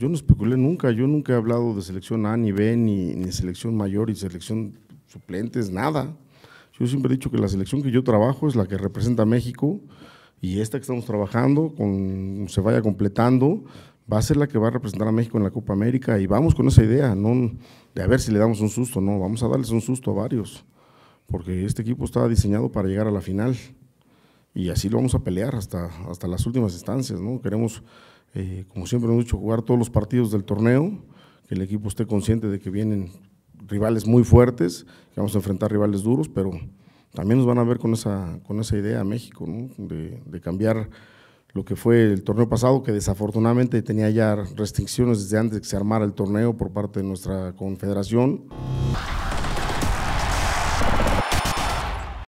yo no especulé nunca, yo nunca he hablado de selección A ni B, ni, selección mayor y selección suplentes, nada. Yo siempre he dicho que la selección que yo trabajo es la que representa a México y esta que estamos trabajando, con, se vaya completando, va a ser la que va a representar a México en la Copa América y vamos con esa idea, no de a ver si le damos un susto, no, vamos a darles un susto a varios, porque este equipo está diseñado para llegar a la final y así lo vamos a pelear hasta, hasta las últimas instancias, ¿no? Queremos eh, como siempre hemos dicho, jugar todos los partidos del torneo, que el equipo esté consciente de que vienen rivales muy fuertes, que vamos a enfrentar rivales duros, pero también nos van a ver con esa, con esa idea a México, ¿no? de, de, cambiar lo que fue el torneo pasado, que desafortunadamente tenía ya restricciones desde antes de que se armara el torneo por parte de nuestra confederación.